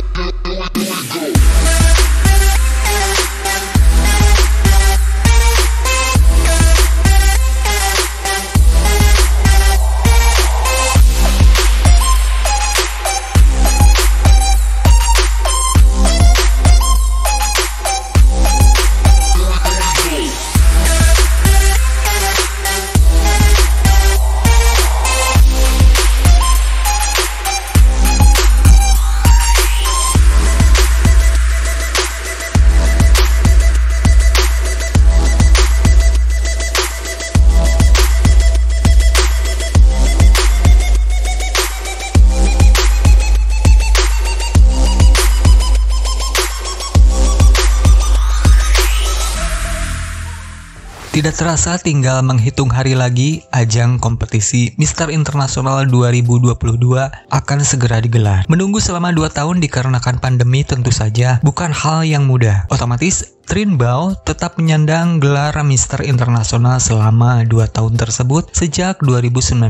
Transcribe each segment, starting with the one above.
good, good. Tidak terasa tinggal menghitung hari lagi, ajang kompetisi Mister Internasional 2022 akan segera digelar. Menunggu selama 2 tahun dikarenakan pandemi tentu saja bukan hal yang mudah. Otomatis Trinbao tetap menyandang gelar Mister Internasional selama 2 tahun tersebut sejak 2019.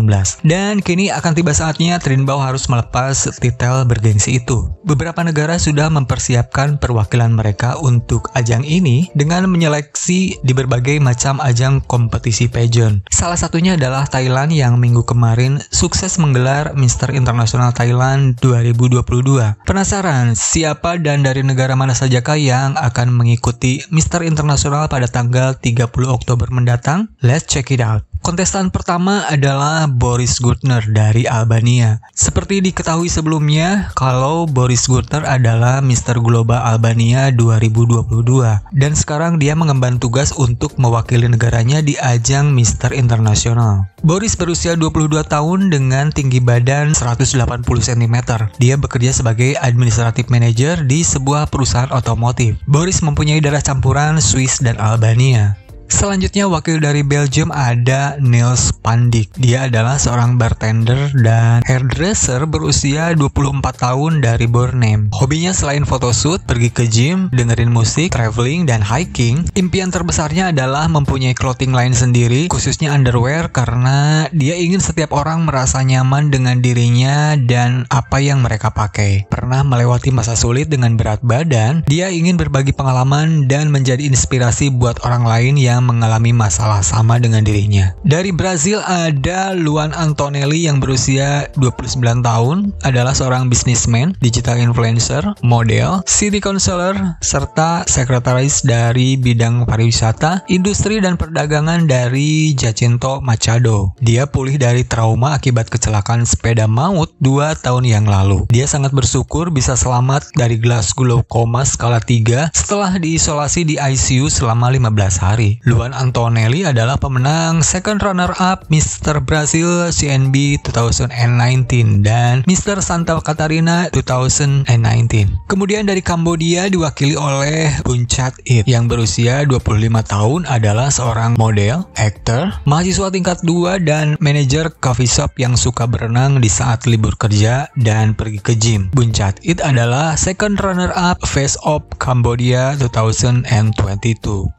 Dan kini akan tiba saatnya Trinbao harus melepas titel bergensi itu. Beberapa negara sudah mempersiapkan perwakilan mereka untuk ajang ini dengan menyeleksi di berbagai macam ajang kompetisi pageant. Salah satunya adalah Thailand yang minggu kemarin sukses menggelar Mister Internasional Thailand 2022. Penasaran siapa dan dari negara mana sajakah yang akan mengikuti mengikuti Mister Internasional pada tanggal 30 Oktober mendatang. Let's check it out. Kontestan pertama adalah Boris Gutner dari Albania. Seperti diketahui sebelumnya, kalau Boris Gutner adalah Mr. Global Albania 2022 dan sekarang dia mengemban tugas untuk mewakili negaranya di ajang Mr. Internasional. Boris berusia 22 tahun dengan tinggi badan 180 cm. Dia bekerja sebagai administrative manager di sebuah perusahaan otomotif. Boris mempunyai darah campuran Swiss dan Albania. Selanjutnya wakil dari Belgium ada Nils Pandik. Dia adalah seorang bartender dan hairdresser berusia 24 tahun dari Bornem. Hobinya selain photoshoot, pergi ke gym, dengerin musik, traveling, dan hiking, impian terbesarnya adalah mempunyai clothing line sendiri, khususnya underwear karena dia ingin setiap orang merasa nyaman dengan dirinya dan apa yang mereka pakai. Pernah melewati masa sulit dengan berat badan, dia ingin berbagi pengalaman dan menjadi inspirasi buat orang lain yang yang mengalami masalah sama dengan dirinya. Dari Brazil ada Luan Antonelli yang berusia 29 tahun, adalah seorang bisnismen, digital influencer, model, city counselor, serta sekretaris dari bidang pariwisata, industri dan perdagangan dari Jacinto Machado. Dia pulih dari trauma akibat kecelakaan sepeda maut 2 tahun yang lalu. Dia sangat bersyukur bisa selamat dari gelas glaukoma skala 3 setelah diisolasi di ICU selama 15 hari. Luan Antonelli adalah pemenang second runner-up Mr. Brazil CNB 2019 dan Mr. Santa Catarina 2019. Kemudian dari Kamboja diwakili oleh Buncat It yang berusia 25 tahun adalah seorang model, aktor, mahasiswa tingkat 2 dan manajer coffee shop yang suka berenang di saat libur kerja dan pergi ke gym. Buncat It adalah second runner-up Face Off Cambodia 2022.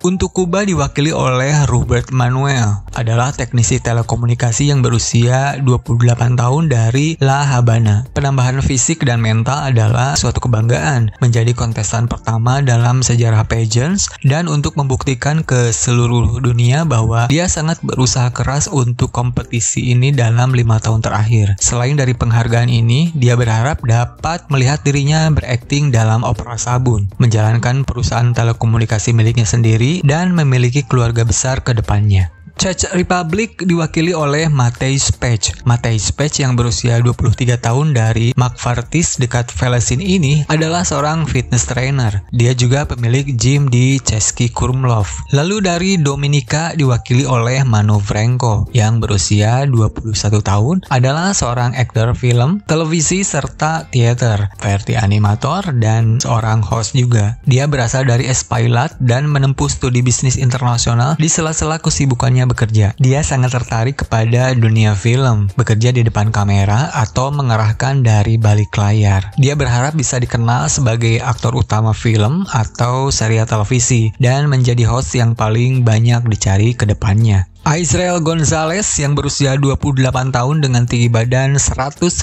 Untuk Kuba diwakili diwakili oleh Robert Manuel, adalah teknisi telekomunikasi yang berusia 28 tahun dari La Habana. Penambahan fisik dan mental adalah suatu kebanggaan, menjadi kontestan pertama dalam sejarah pageants dan untuk membuktikan ke seluruh dunia bahwa dia sangat berusaha keras untuk kompetisi ini dalam lima tahun terakhir. Selain dari penghargaan ini, dia berharap dapat melihat dirinya berakting dalam opera sabun, menjalankan perusahaan telekomunikasi miliknya sendiri, dan memiliki keluarga besar ke depannya. Czech Republic diwakili oleh Matej Spech. Matej Spech yang berusia 23 tahun dari Makvartis dekat Velesin ini adalah seorang fitness trainer. Dia juga pemilik gym di Český Kurmlov. Lalu dari Dominika diwakili oleh Manu Vrenko yang berusia 21 tahun adalah seorang aktor film, televisi serta teater, verti animator dan seorang host juga. Dia berasal dari Espailat dan menempuh studi bisnis internasional di sela-sela kesibukannya bekerja. Dia sangat tertarik kepada dunia film, bekerja di depan kamera atau mengerahkan dari balik layar. Dia berharap bisa dikenal sebagai aktor utama film atau serial televisi dan menjadi host yang paling banyak dicari ke depannya. Israel Gonzalez yang berusia 28 tahun dengan tinggi badan 193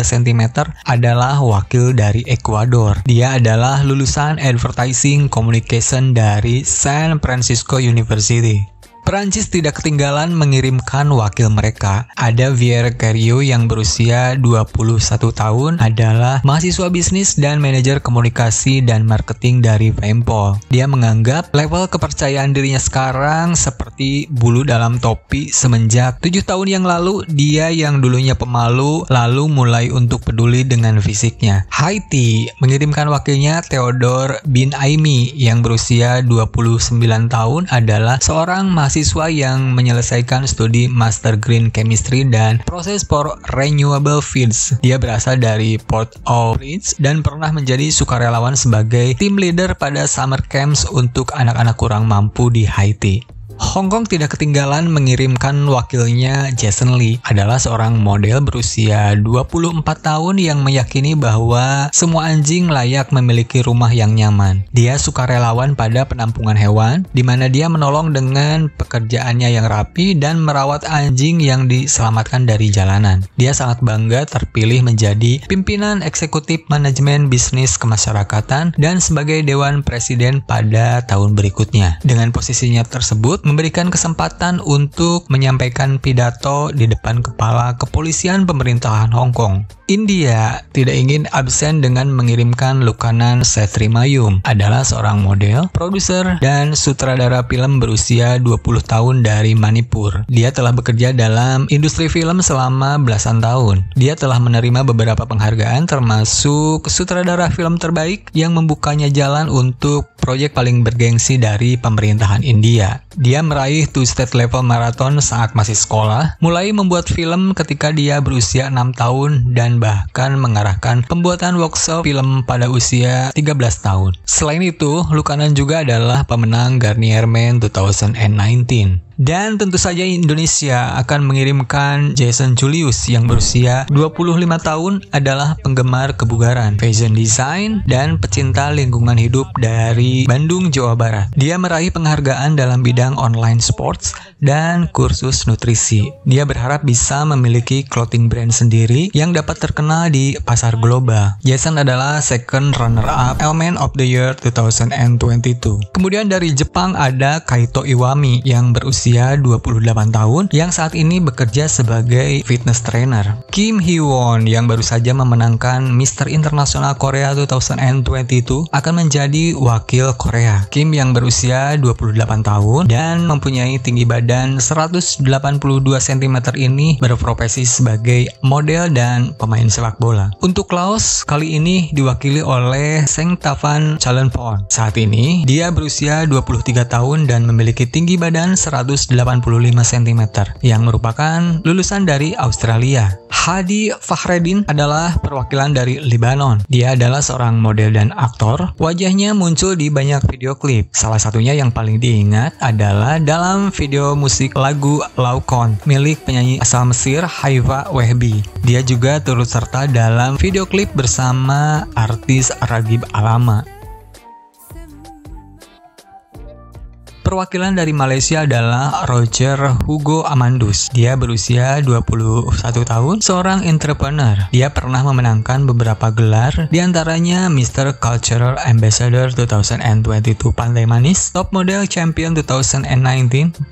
cm adalah wakil dari Ekuador. Dia adalah lulusan Advertising Communication dari San Francisco University. Perancis tidak ketinggalan mengirimkan wakil mereka. Ada Vier Cario yang berusia 21 tahun adalah mahasiswa bisnis dan manajer komunikasi dan marketing dari Vempol. Dia menganggap level kepercayaan dirinya sekarang seperti bulu dalam topi semenjak 7 tahun yang lalu dia yang dulunya pemalu lalu mulai untuk peduli dengan fisiknya. Haiti mengirimkan wakilnya Theodore bin Aimi yang berusia 29 tahun adalah seorang mahasiswa mahasiswa yang menyelesaikan studi Master Green Chemistry dan Proses for Renewable Fields. Dia berasal dari Port of Prince dan pernah menjadi sukarelawan sebagai tim leader pada summer camps untuk anak-anak kurang mampu di Haiti. Hong Kong tidak ketinggalan mengirimkan wakilnya Jason Lee adalah seorang model berusia 24 tahun yang meyakini bahwa semua anjing layak memiliki rumah yang nyaman. Dia suka relawan pada penampungan hewan di mana dia menolong dengan pekerjaannya yang rapi dan merawat anjing yang diselamatkan dari jalanan. Dia sangat bangga terpilih menjadi pimpinan eksekutif manajemen bisnis kemasyarakatan dan sebagai dewan presiden pada tahun berikutnya. Dengan posisinya tersebut, memberikan kesempatan untuk menyampaikan pidato di depan kepala kepolisian pemerintahan Hong Kong. India tidak ingin absen dengan mengirimkan Lukanan Setrimayum, adalah seorang model, produser, dan sutradara film berusia 20 tahun dari Manipur. Dia telah bekerja dalam industri film selama belasan tahun. Dia telah menerima beberapa penghargaan termasuk sutradara film terbaik yang membukanya jalan untuk proyek paling bergengsi dari pemerintahan India. Dia dia meraih two state level marathon saat masih sekolah, mulai membuat film ketika dia berusia 6 tahun dan bahkan mengarahkan pembuatan workshop film pada usia 13 tahun. Selain itu, Lukanan juga adalah pemenang Garnier Men 2019. Dan tentu saja Indonesia akan mengirimkan Jason Julius yang berusia 25 tahun adalah penggemar kebugaran, fashion design, dan pecinta lingkungan hidup dari Bandung, Jawa Barat. Dia meraih penghargaan dalam bidang online sports, dan kursus nutrisi. Dia berharap bisa memiliki clothing brand sendiri yang dapat terkenal di pasar global. Jason adalah second runner-up Elman of the Year 2022. Kemudian dari Jepang ada Kaito Iwami yang berusia 28 tahun yang saat ini bekerja sebagai fitness trainer. Kim Hee-won yang baru saja memenangkan Mister Internasional Korea 2022 akan menjadi wakil Korea. Kim yang berusia 28 tahun dan mempunyai tinggi badan dan 182 cm ini berprofesi sebagai model dan pemain sepak bola. Untuk Klaus, kali ini diwakili oleh Seng Tavan Chalenphorn. Saat ini, dia berusia 23 tahun dan memiliki tinggi badan 185 cm yang merupakan lulusan dari Australia. Hadi Fahreddin adalah perwakilan dari Lebanon. Dia adalah seorang model dan aktor. Wajahnya muncul di banyak video klip. Salah satunya yang paling diingat adalah dalam video musik lagu Laukon milik penyanyi asal Mesir Haifa Wehbi. Dia juga turut serta dalam video klip bersama artis Ragib Alama. Perwakilan dari Malaysia adalah Roger Hugo Amandus. Dia berusia 21 tahun, seorang entrepreneur. Dia pernah memenangkan beberapa gelar, diantaranya Mr. Cultural Ambassador 2022 Pantai Manis, Top Model Champion 2019,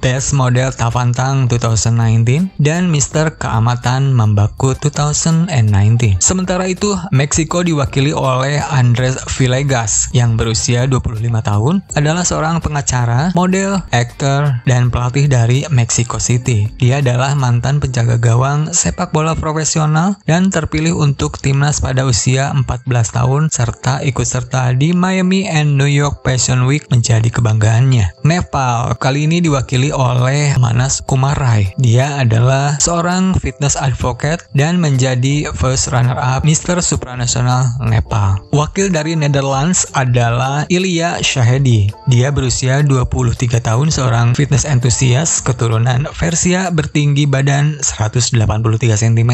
Best Model Tavantang 2019, dan Mr. Keamatan Mambaku 2019. Sementara itu, Meksiko diwakili oleh Andres Villegas yang berusia 25 tahun, adalah seorang pengacara, model model, aktor, dan pelatih dari Mexico City. Dia adalah mantan penjaga gawang sepak bola profesional dan terpilih untuk timnas pada usia 14 tahun serta ikut serta di Miami and New York Fashion Week menjadi kebanggaannya. Nepal kali ini diwakili oleh Manas Kumarai. Dia adalah seorang fitness advocate dan menjadi first runner up Mister Supranational Nepal. Wakil dari Netherlands adalah Ilya Shahedi. Dia berusia 20 23 tahun seorang fitness entusias keturunan Persia bertinggi badan 183 cm.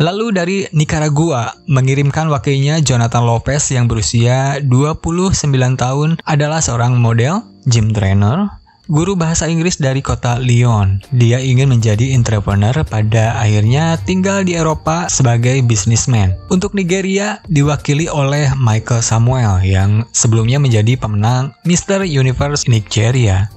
Lalu dari Nicaragua mengirimkan wakilnya Jonathan Lopez yang berusia 29 tahun adalah seorang model, gym trainer, Guru bahasa Inggris dari kota Lyon. Dia ingin menjadi entrepreneur pada akhirnya tinggal di Eropa sebagai bisnismen. Untuk Nigeria diwakili oleh Michael Samuel yang sebelumnya menjadi pemenang Mr. Universe Nigeria.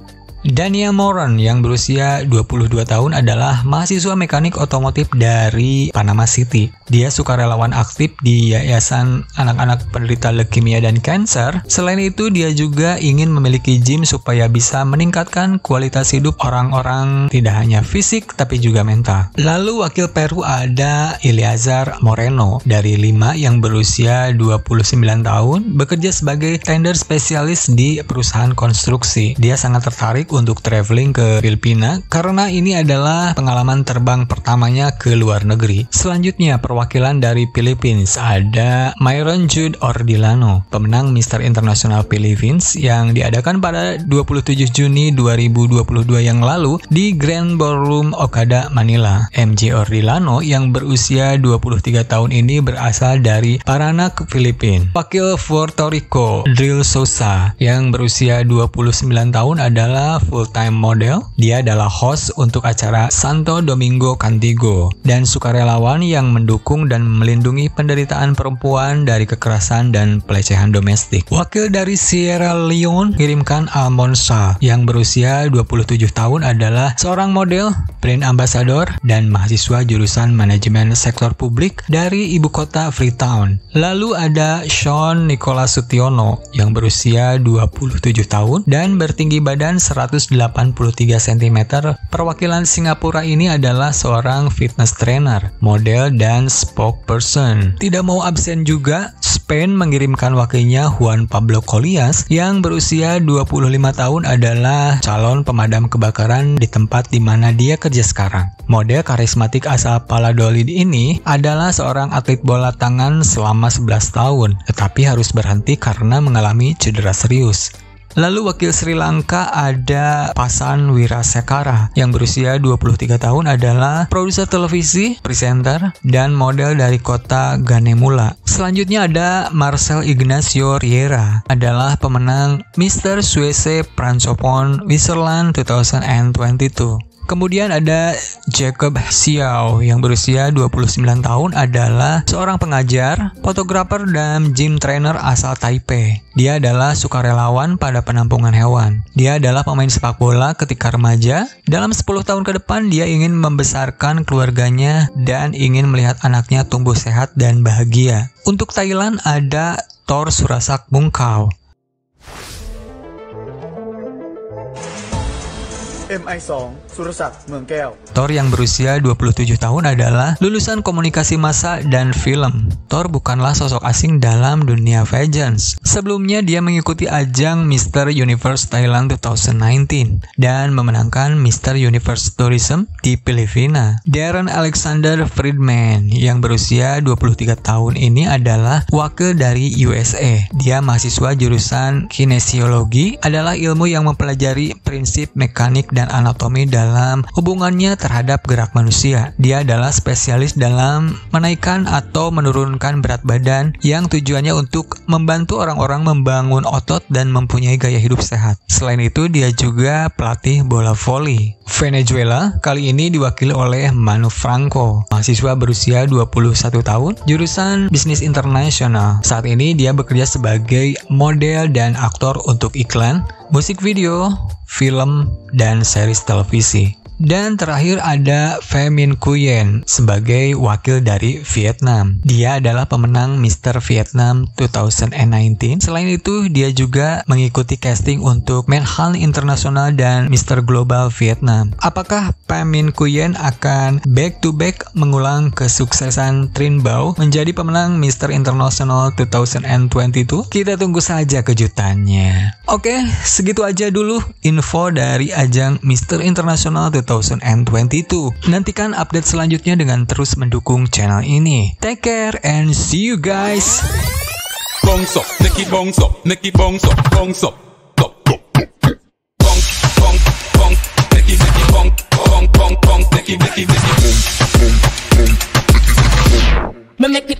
Dania Moran yang berusia 22 tahun adalah mahasiswa mekanik otomotif dari Panama City. Dia suka relawan aktif di Yayasan Anak-anak Penderita Leukemia dan Cancer. Selain itu, dia juga ingin memiliki gym supaya bisa meningkatkan kualitas hidup orang-orang tidak hanya fisik tapi juga mental. Lalu wakil Peru ada Eliazar Moreno dari Lima yang berusia 29 tahun bekerja sebagai tender spesialis di perusahaan konstruksi. Dia sangat tertarik untuk traveling ke Filipina karena ini adalah pengalaman terbang pertamanya ke luar negeri. Selanjutnya perwakilan dari Philippines ada Myron Jude Ordilano, pemenang Mister International Philippines yang diadakan pada 27 Juni 2022 yang lalu di Grand Ballroom Okada, Manila. MJ Ordilano yang berusia 23 tahun ini berasal dari Paranak, Filipina. Wakil Puerto Rico, Drill Sosa yang berusia 29 tahun adalah adalah full-time model, dia adalah host untuk acara Santo Domingo Cantigo, dan sukarelawan yang mendukung dan melindungi penderitaan perempuan dari kekerasan dan pelecehan domestik. Wakil dari Sierra Leone kirimkan Almonsa yang berusia 27 tahun adalah seorang model, brand ambassador, dan mahasiswa jurusan manajemen sektor publik dari ibu kota Freetown. Lalu ada Sean Nicola Sutiono yang berusia 27 tahun dan bertinggi badan 100 183 cm, perwakilan Singapura ini adalah seorang fitness trainer, model, dan spokesperson. Tidak mau absen juga, Spain mengirimkan wakilnya Juan Pablo Colias yang berusia 25 tahun adalah calon pemadam kebakaran di tempat di mana dia kerja sekarang. Model karismatik asal Paladolid ini adalah seorang atlet bola tangan selama 11 tahun, tetapi harus berhenti karena mengalami cedera serius. Lalu wakil Sri Lanka ada Pasan Wirasekara yang berusia 23 tahun adalah produser televisi, presenter, dan model dari kota Ganemula. Selanjutnya ada Marcel Ignacio Riera, adalah pemenang Mr. Suese Pransopon Switzerland 2022. Kemudian ada Jacob Xiao yang berusia 29 tahun adalah seorang pengajar, fotografer, dan gym trainer asal Taipei. Dia adalah sukarelawan pada penampungan hewan. Dia adalah pemain sepak bola ketika remaja. Dalam 10 tahun ke depan, dia ingin membesarkan keluarganya dan ingin melihat anaknya tumbuh sehat dan bahagia. Untuk Thailand ada Thor Surasak Mungkau. MI2 Sursat, Mengkeo. Thor yang berusia 27 tahun adalah lulusan komunikasi massa dan film. Thor bukanlah sosok asing dalam dunia pageants. Sebelumnya dia mengikuti ajang Mr. Universe Thailand 2019 dan memenangkan Mr. Universe Tourism di Filipina. Darren Alexander Friedman yang berusia 23 tahun ini adalah wakil dari USA. Dia mahasiswa jurusan kinesiologi adalah ilmu yang mempelajari prinsip mekanik dan anatomi dalam dalam hubungannya terhadap gerak manusia. Dia adalah spesialis dalam menaikkan atau menurunkan berat badan yang tujuannya untuk membantu orang-orang membangun otot dan mempunyai gaya hidup sehat. Selain itu, dia juga pelatih bola voli. Venezuela kali ini diwakili oleh Manu Franco, mahasiswa berusia 21 tahun, jurusan bisnis internasional. Saat ini dia bekerja sebagai model dan aktor untuk iklan, musik video, film, dan series televisi. Dan terakhir ada Phê Minh Kuyen sebagai wakil dari Vietnam. Dia adalah pemenang Mr. Vietnam 2019. Selain itu, dia juga mengikuti casting untuk Manhunt International dan Mr. Global Vietnam. Apakah Phê Minh Kuyen akan back-to-back mengulang kesuksesan Trin Bao menjadi pemenang Mr. International 2022? Kita tunggu saja kejutannya. Oke, segitu aja dulu info dari ajang Mr. International 2022 2022. Nantikan update selanjutnya dengan terus mendukung channel ini. Take care and see you guys. make it